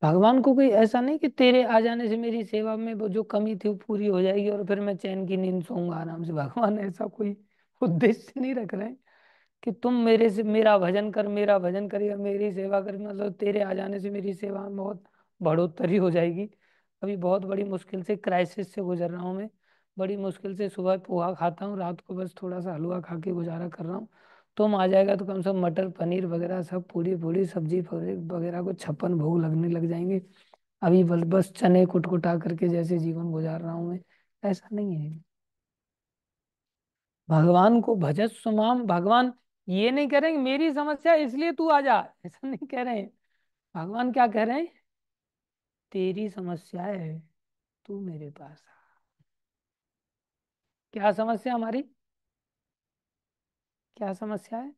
भगवान को कोई ऐसा नहीं कि तेरे आ जाने से मेरी सेवा में वो जो कमी थी वो पूरी हो जाएगी और फिर मैं चैन की नींद सोऊंगा आराम से भगवान ऐसा कोई उद्देश्य नहीं रख रहे कि तुम मेरे से मेरा भजन कर मेरा भजन या मेरी सेवा कर मतलब तेरे आ जाने से मेरी सेवा में बहुत बढ़ोतरी हो जाएगी अभी बहुत बड़ी मुश्किल से क्राइसिस से गुजर रहा हूँ मैं बड़ी मुश्किल से सुबह पोहा खाता हूँ रात को बस थोड़ा सा हलवा खा के गुजारा कर रहा हूँ तुम आ जाएगा तो कम से कम मटर पनीर वगैरह सब पूरी पूरी सब्जी वगैरह को छप्पन भोग लगने लग जाएंगे अभी बस बस चने कुटकुटा करके जैसे जीवन गुजार रहा हूं मैं ऐसा नहीं है भगवान को भजत सुमाम भगवान ये नहीं कह रहे मेरी समस्या इसलिए तू आ जा ऐसा नहीं कह रहे हैं भगवान क्या कह रहे हैं तेरी समस्या है तू मेरे पास आ क्या समस्या हमारी क्या समस्या है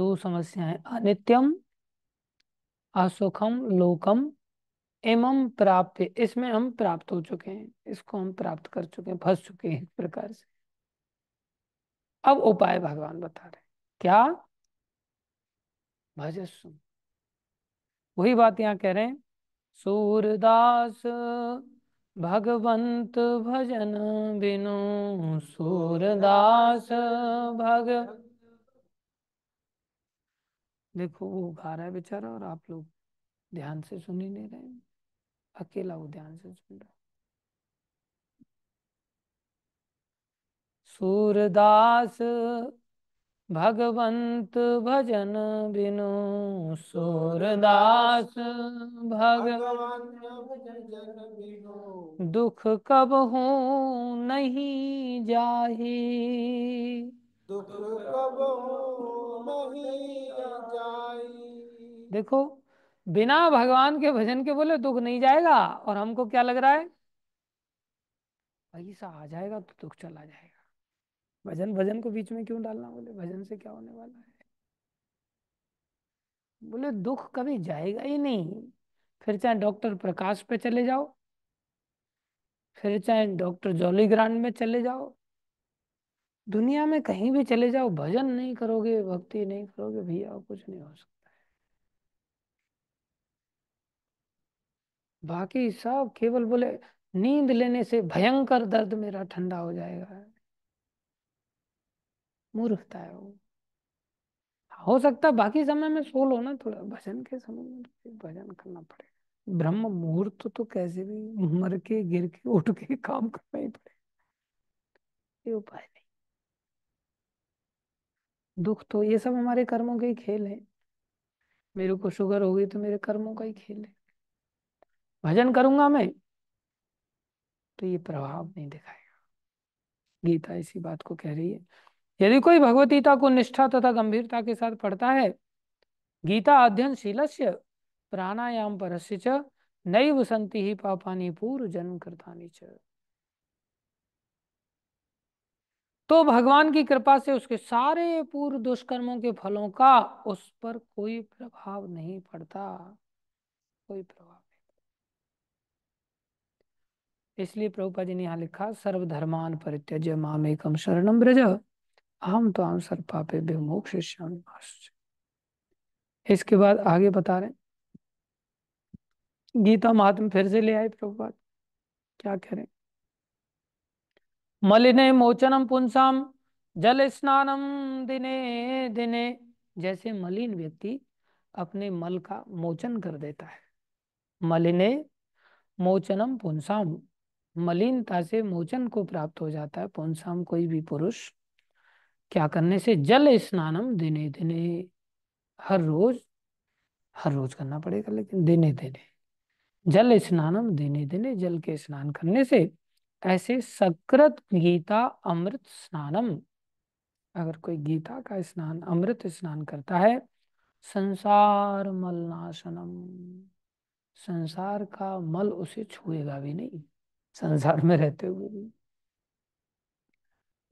दो समस्याएं अनित्यम असुखम लोकम एवं प्राप्त इसमें हम प्राप्त हो चुके हैं इसको हम प्राप्त कर चुके हैं फंस चुके हैं इस प्रकार से अब उपाय भगवान बता रहे क्या भजस्व वही बात यहाँ कह रहे हैं सूरदास भगवंत भजन बिनु सूरदास भग देखो वो गा रहा है बेचारा और आप लोग ध्यान से सुन ही नहीं रहे अकेला वो ध्यान से सुन रहा सूरदास भगवंत भजन बिनु सूरदास भगवान दुख कब हो नहीं जाहि दुख कब हो नहीं देखो बिना भगवान के भजन के बोले दुख नहीं जाएगा और हमको क्या लग रहा है ऐसा आ जाएगा तो दुख चला जाएगा भजन भजन को बीच में क्यों डालना बोले भजन से क्या होने वाला है बोले दुख कभी जाएगा ही नहीं फिर चाहे डॉक्टर प्रकाश पे चले जाओ फिर चाहे डॉक्टर ग्रांड में चले जाओ दुनिया में कहीं भी चले जाओ भजन नहीं करोगे भक्ति नहीं करोगे भैया कुछ नहीं हो सकता है बाकी सब केवल बोले नींद लेने से भयंकर दर्द मेरा ठंडा हो जाएगा मूर्खता है वो हाँ, हो सकता है बाकी समय में सोल हो ना थोड़ा भजन के समय में तो भजन करना पड़ेगा ब्रह्म मुहूर्त तो, तो कैसे भी मर के गिर के उठ के काम करना ही पड़ेगा ये उपाय नहीं दुख तो ये सब हमारे कर्मों के ही खेल है मेरे को शुगर हो गई तो मेरे कर्मों का ही खेल है भजन करूंगा मैं तो ये प्रभाव नहीं दिखाएगा गीता इसी बात को कह रही है यदि कोई भगवदगीता को निष्ठा तथा गंभीरता के साथ पढ़ता है गीता अध्ययनशील शीलस्य प्राणायाम पर नई नैव ही पापानी पूर्व जन्म करता तो भगवान की कृपा से उसके सारे पूर्व दुष्कर्मों के फलों का उस पर कोई प्रभाव नहीं पड़ता कोई प्रभाव नहीं पड़ता इसलिए प्रभुपा जी ने यहां लिखा सर्वधर्मान परित्यज मामेकम शरणम ब्रज अहम तो आंसर पापे विमोक्ष इसके बाद आगे बता रहे गीता महात्म फिर से ले आए प्रभुपाद क्या रहे मलिन मोचनम पुंसाम जल स्नानम दिने दिने जैसे मलिन व्यक्ति अपने मल का मोचन कर देता है मलिने मोचनम पुंसाम मलिनता से मोचन को प्राप्त हो जाता है पुंसाम कोई भी पुरुष क्या करने से जल स्नानम दिने दिने हर रोज हर रोज करना पड़ेगा लेकिन दिने दिने जल स्नानम दिने दिने जल के स्नान करने से ऐसे सकृत गीता अमृत स्नानम अगर कोई गीता का स्नान अमृत स्नान करता है संसार मल नाशनम संसार का मल उसे छुएगा भी नहीं संसार में रहते हुए भी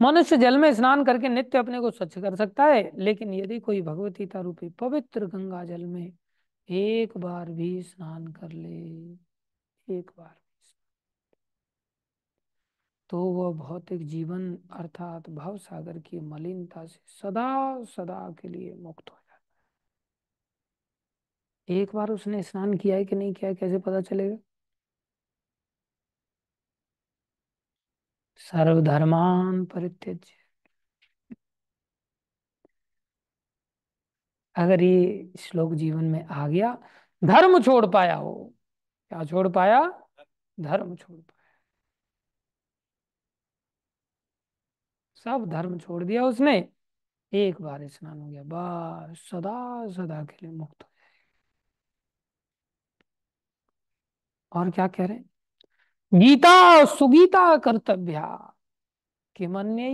मनुष्य जल में स्नान करके नित्य अपने को स्वच्छ कर सकता है लेकिन यदि कोई भगवती रूपी पवित्र गंगा जल में एक बार भी स्नान कर ले एक बार तो वह भौतिक जीवन अर्थात भव सागर की मलिनता से सदा सदा के लिए मुक्त हो जाता है एक बार उसने स्नान किया है कि नहीं किया कैसे पता चलेगा सर्वधर्मान परित्यज अगर ये श्लोक जीवन में आ गया धर्म छोड़ पाया हो क्या छोड़ पाया धर्म छोड़ पाया सब धर्म छोड़ दिया उसने एक बार स्नान हो गया बस सदा सदा के लिए मुक्त हो जाएगा और क्या कह रहे हैं गीता सुगीता कर्तव्या किम अन्य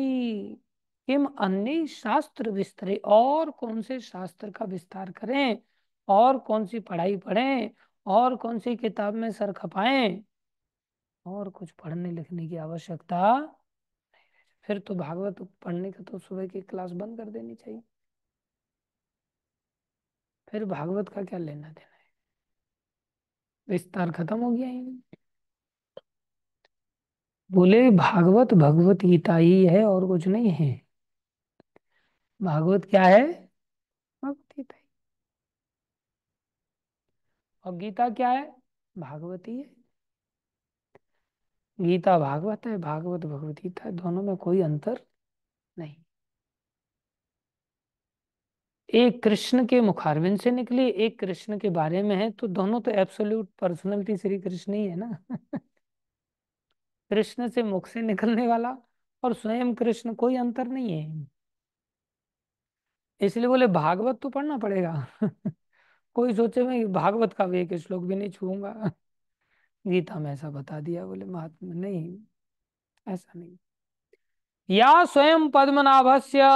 किम अन्य शास्त्र विस्तरे और कौन से शास्त्र का विस्तार करें और कौन सी पढ़ाई पढ़ें और कौन सी किताब में सर खपाए और कुछ पढ़ने लिखने की आवश्यकता फिर तो भागवत पढ़ने का तो सुबह की क्लास बंद कर देनी चाहिए फिर भागवत का क्या लेना देना है विस्तार खत्म हो गया ही बोले भागवत भगवत गीता ही है और कुछ नहीं है भागवत क्या है भगवत गीता ही और गीता क्या है भागवत ही है गीता भागवत है भागवत भगवत गीता दोनों में कोई अंतर नहीं एक कृष्ण के मुखारविंद से निकली एक कृष्ण के बारे में है तो दोनों तो एब्सोल्यूट पर्सनलिटी श्री कृष्ण ही है ना कृष्ण से मुख से निकलने वाला और स्वयं कृष्ण कोई अंतर नहीं है इसलिए बोले भागवत तो पढ़ना पड़ेगा कोई सोचे मैं भागवत का भी एक श्लोक भी नहीं छूंगा गीता में ऐसा बता दिया बोले महात्मा नहीं ऐसा नहीं या स्वयं पद्मनाभस्य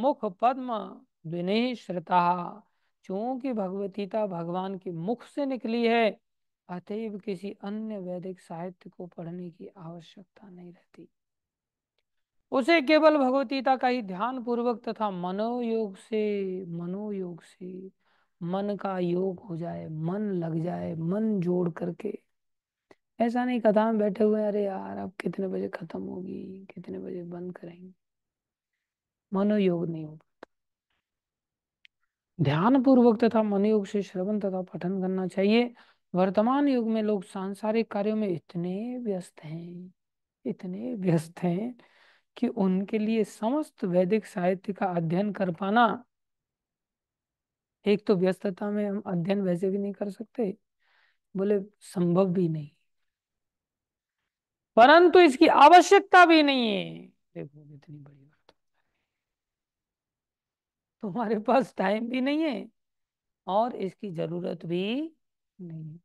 मुख पद्म श्रता चूंकि भगवतीता भगवान के मुख से निकली है अतएव किसी अन्य वैदिक साहित्य को पढ़ने की आवश्यकता नहीं रहती उसे केवल भगवतीता का ही ध्यान पूर्वक तथा मनोयोग से मनोयोग से मन का योग हो जाए मन लग जाए मन जोड़ करके ऐसा नहीं कथा में बैठे हुए अरे यार अब कितने बजे खत्म होगी कितने बजे बंद करेंगे मनोयोग नहीं हो पाता ध्यान पूर्वक तथा मनोयोग से श्रवण तथा पठन करना चाहिए वर्तमान युग में लोग सांसारिक कार्यों में इतने व्यस्त हैं इतने व्यस्त हैं कि उनके लिए समस्त वैदिक साहित्य का अध्ययन कर पाना एक तो व्यस्तता में हम अध्ययन वैसे भी नहीं कर सकते बोले संभव भी नहीं परंतु इसकी आवश्यकता भी नहीं है देखो कितनी बड़ी बात तुम्हारे पास टाइम भी नहीं है और इसकी जरूरत भी नहीं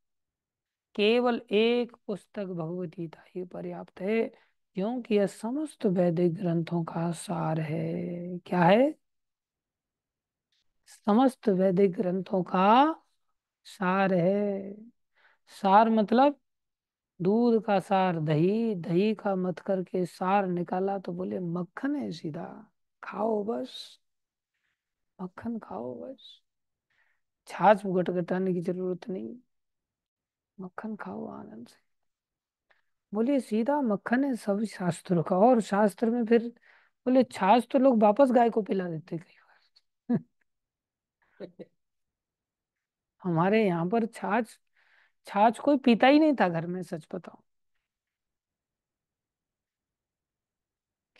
केवल एक पुस्तक भगवत गीता ही पर्याप्त है क्योंकि यह समस्त वैदिक ग्रंथों का सार है क्या है समस्त वैदिक ग्रंथों का सार है सार मतलब दूध का सार दही दही का मत करके सार निकाला तो बोले मक्खन है सीधा खाओ बस मक्खन खाओ बस छाछ घटाने की जरूरत नहीं मक्खन खाओ आनंद से बोलिए सीधा मक्खन है सब शास्त्रों का और शास्त्र में फिर बोले छाछ तो लोग वापस गाय को पिला देते कई बार हमारे यहाँ पर छाछ छाछ कोई पीता ही नहीं था घर में सच बताओ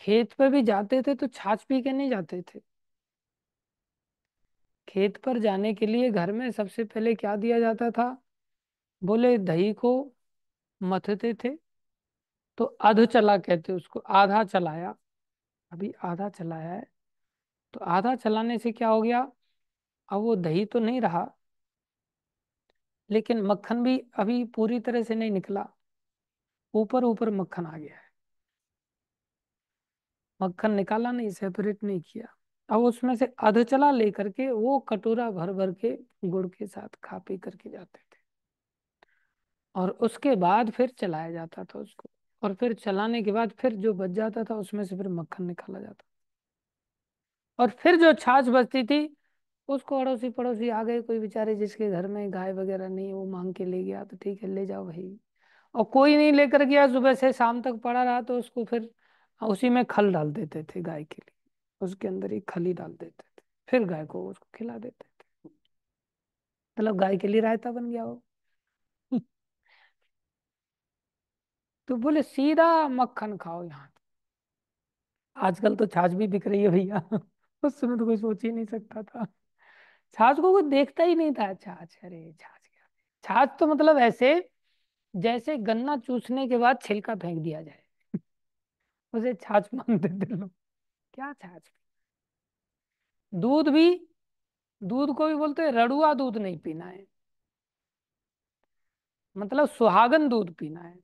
खेत पे भी जाते थे तो छाछ पी के नहीं जाते थे खेत पर जाने के लिए घर में सबसे पहले क्या दिया जाता था बोले दही को मथते थे तो अध चला कहते उसको आधा चलाया अभी आधा चलाया है तो आधा चलाने से क्या हो गया अब वो दही तो नहीं रहा लेकिन मक्खन भी अभी पूरी तरह से नहीं निकला ऊपर ऊपर मक्खन आ गया है मक्खन निकाला नहीं सेपरेट नहीं किया अब उसमें से अधचला लेकर के वो कटोरा भर भर के गुड़ के साथ खा पी करके जाते थे और उसके बाद फिर चलाया जाता था उसको और फिर चलाने के बाद फिर जो बच जाता था उसमें से फिर मक्खन निकाला जाता और फिर जो छाछ बचती थी उसको अड़ोसी पड़ोसी आ गए कोई बेचारे जिसके घर में गाय वगैरह नहीं वो मांग के ले गया तो ठीक है ले जाओ भाई और कोई नहीं लेकर गया सुबह से शाम तक पड़ा रहा तो उसको फिर उसी में खल डाल देते थे गाय के लिए उसके अंदर एक खली डाल देते थे फिर गाय को उसको खिला देते थे मतलब गाय के लिए रायता बन गया वो तो बोले सीधा मक्खन खाओ यहाँ आजकल तो छाछ भी बिक रही है भैया उस समय तो कोई सोच ही नहीं सकता था छाछ को कोई देखता ही नहीं था छाछ अरे छाछ क्या छाछ तो मतलब ऐसे जैसे गन्ना चूसने के बाद छिलका फेंक दिया जाए उसे छाछ मानते थे लोग क्या था दूध भी दूध को भी बोलते हैं रड़ुआ दूध नहीं पीना है मतलब सुहागन दूध पीना है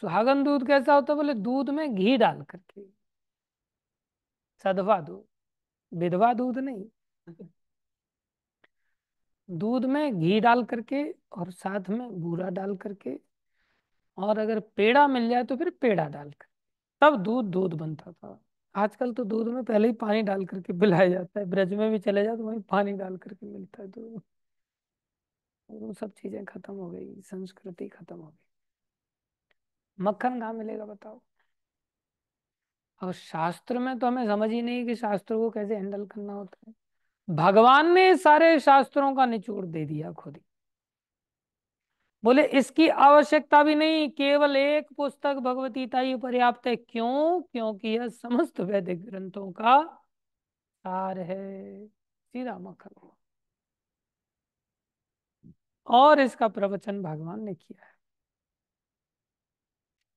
सुहागन दूध कैसा होता है बोले दूध में घी डाल करके सदवा दूध विधवा दूध नहीं दूध में घी डाल करके और साथ में बूरा डाल करके और अगर पेड़ा मिल जाए तो फिर पेड़ा डाल कर तब दूध दूध बनता था आजकल तो दूध में पहले ही पानी डाल करके मिलाया जाता है ब्रज में भी चले जाओ तो वहीं पानी डाल करके मिलता है दूध वो सब चीजें खत्म हो गई संस्कृति खत्म हो गई मक्खन कहाँ मिलेगा बताओ और शास्त्र में तो हमें समझ ही नहीं कि शास्त्र को कैसे हैंडल करना होता है भगवान ने सारे शास्त्रों का निचोड़ दे दिया खुद ही बोले इसकी आवश्यकता भी नहीं केवल एक पुस्तक भगवतीता ही पर्याप्त है क्यों क्योंकि यह समस्त वैदिक ग्रंथों का सार है श्री रामाखंड और इसका प्रवचन भगवान ने किया है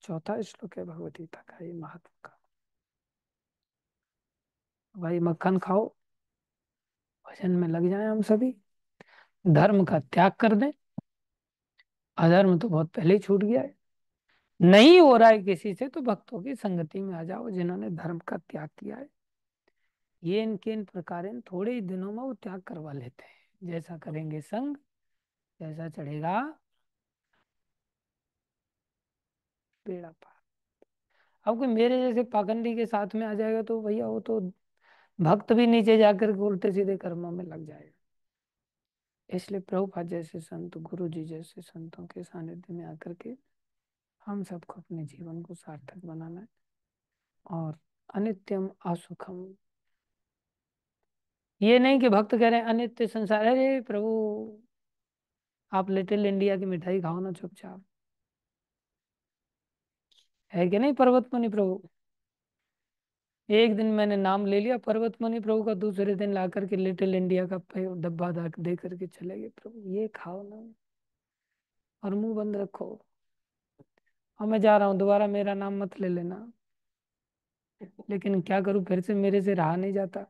चौथा श्लोक है भगवतीता का ये महत्व का भाई मक्खन खाओ भजन में लग जाए हम सभी धर्म का त्याग कर दें हजार में तो बहुत पहले ही छूट गया है नहीं हो रहा है किसी से तो भक्तों की संगति में आ जाओ जिन्होंने धर्म का त्याग किया है ये इनके इन प्रकार थोड़े ही दिनों में वो त्याग करवा लेते हैं जैसा करेंगे संग जैसा चढ़ेगा बेड़ा पार अब कोई मेरे जैसे पाखंडी के साथ में आ जाएगा तो भैया वो तो भक्त भी नीचे जाकर उल्टे सीधे कर्मों में लग जाएगा इसलिए प्रभुपाद जैसे संत गुरु जी जैसे संतों के सानिध्य में आकर के हम सबको अपने जीवन को सार्थक बनाना है और अनित्यम असुखम ये नहीं कि भक्त कह रहे हैं अनित्य संसार अरे प्रभु आप लिटिल इंडिया की मिठाई खाओ ना चुपचाप है कि नहीं पर्वत मुनि प्रभु एक दिन मैंने नाम ले लिया पर्वतमणि प्रभु का दूसरे दिन ला करके लिटिल इंडिया का डब्बा दे करके चले गए प्रभु ये खाओ ना और मुंह बंद रखो और मैं जा रहा हूँ दोबारा मेरा नाम मत ले लेना लेकिन क्या करूं फिर से मेरे से रहा नहीं जाता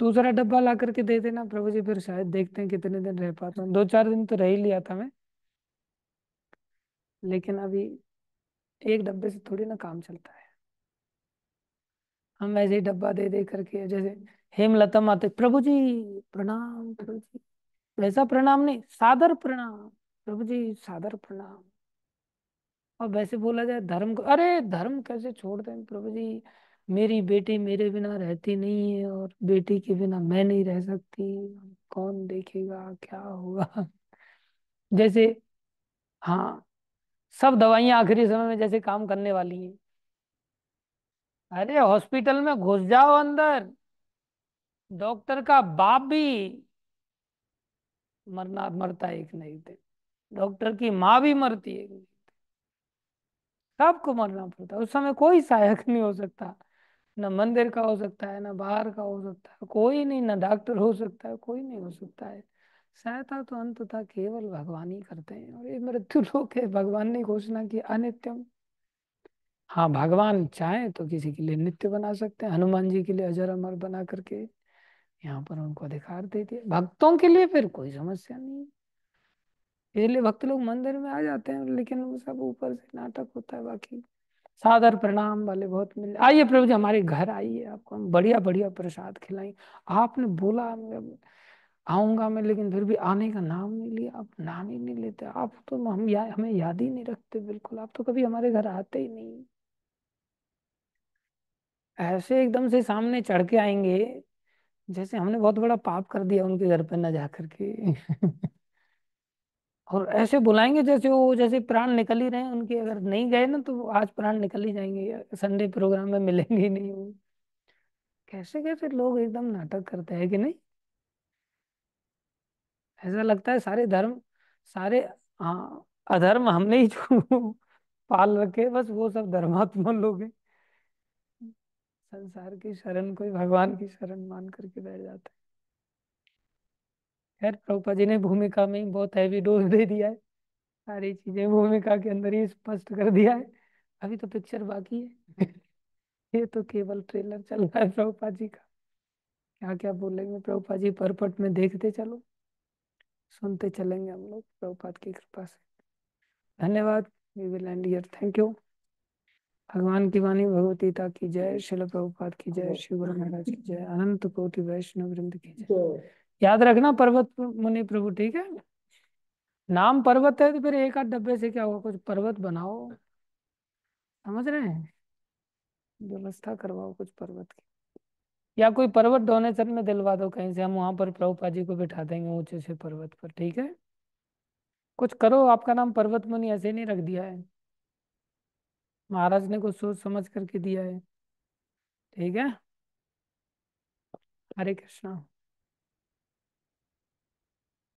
दूसरा डब्बा ला करके दे देना प्रभु जी फिर शायद देखते हैं कितने दिन रह पाता हूँ दो चार दिन तो रह ही लिया था मैं लेकिन अभी एक डब्बे से थोड़ी ना काम चलता है हम वैसे ही डब्बा दे दे करके जैसे हेमलता माते प्रभु जी प्रणाम प्रभु जी वैसा प्रणाम नहीं सादर प्रणाम प्रभु जी सादर प्रणाम और वैसे बोला जाए धर्म को अरे धर्म कैसे छोड़ दें प्रभु जी मेरी बेटी मेरे बिना रहती नहीं है और बेटी के बिना मैं नहीं रह सकती कौन देखेगा क्या होगा जैसे हाँ सब दवाइयां आखिरी समय में जैसे काम करने वाली हैं अरे हॉस्पिटल में घुस जाओ अंदर डॉक्टर का बाप भी मरना मरता एक नहीं थे डॉक्टर की माँ भी मरती एक नहीं थे सबको मरना पड़ता उस समय कोई सहायक नहीं हो सकता न मंदिर का हो सकता है न बाहर का हो सकता है कोई नहीं न डॉक्टर हो सकता है कोई नहीं हो सकता है सहायता तो अंततः केवल भगवान ही करते हैं और ये मृत्यु लोग है भगवान ने घोषणा की अनित्यम हाँ भगवान चाहे तो किसी के लिए नित्य बना सकते हैं हनुमान जी के लिए अजर अमर बना करके यहाँ पर उनको अधिकार दे दिया भक्तों के लिए फिर कोई समस्या नहीं इसलिए भक्त लोग मंदिर में आ जाते हैं लेकिन वो सब ऊपर से नाटक होता है बाकी सादर प्रणाम वाले बहुत मिले आइए प्रभु जी हमारे घर आइए आपको हम बढ़िया बढ़िया प्रसाद खिलाई आपने बोला आऊंगा मैं लेकिन फिर भी आने का नाम नहीं लिया आप नाम ही नहीं लेते आप तो हम या, हमें याद ही नहीं रखते बिल्कुल आप तो कभी हमारे घर आते ही नहीं ऐसे एकदम से सामने चढ़ के आएंगे जैसे हमने बहुत बड़ा पाप कर दिया उनके घर पर ना जा करके और ऐसे बुलाएंगे जैसे वो जैसे प्राण निकल ही रहे हैं उनके अगर नहीं गए ना तो आज प्राण निकल ही जाएंगे संडे प्रोग्राम में मिलेंगे नहीं वो कैसे कैसे लोग एकदम नाटक करते हैं कि नहीं ऐसा लगता है सारे धर्म सारे हाँ अधर्म हमने ही जो पाल रखे बस वो सब धर्मात्मा लोग हैं संसार की शरण कोई भगवान की शरण मान करके बैठ जाता है खैर प्रभुपा जी ने भूमिका में ही बहुत हैवी डोज दे दिया है सारी चीजें भूमिका के अंदर ही स्पष्ट कर दिया है अभी तो पिक्चर बाकी है ये तो केवल ट्रेलर चल रहा है प्रभुपा जी का क्या क्या बोलेंगे प्रभुपा जी परपट में देखते चलो सुनते चलेंगे हम लोग प्रभुपाद की कृपा से धन्यवाद we will end here thank you भगवान की वाणी भगवतीता की जय शिल प्रभुपाद की जय शिव गुरु महाराज की जय अनंत कोटि वैष्णव वृंद की जय याद रखना पर्वत मुनि प्रभु ठीक है नाम पर्वत है तो फिर एक आध डब्बे से क्या होगा कुछ पर्वत बनाओ समझ रहे हैं व्यवस्था करवाओ कुछ पर्वत की या कोई पर्वत डोनेशन में दिलवा दो कहीं से हम वहां पर प्रभुपा जी को बिठा देंगे ऊंचे से पर्वत पर ठीक है कुछ करो आपका नाम पर्वत मुनि ऐसे नहीं रख दिया है महाराज ने कुछ सोच समझ करके दिया है ठीक है हरे कृष्णा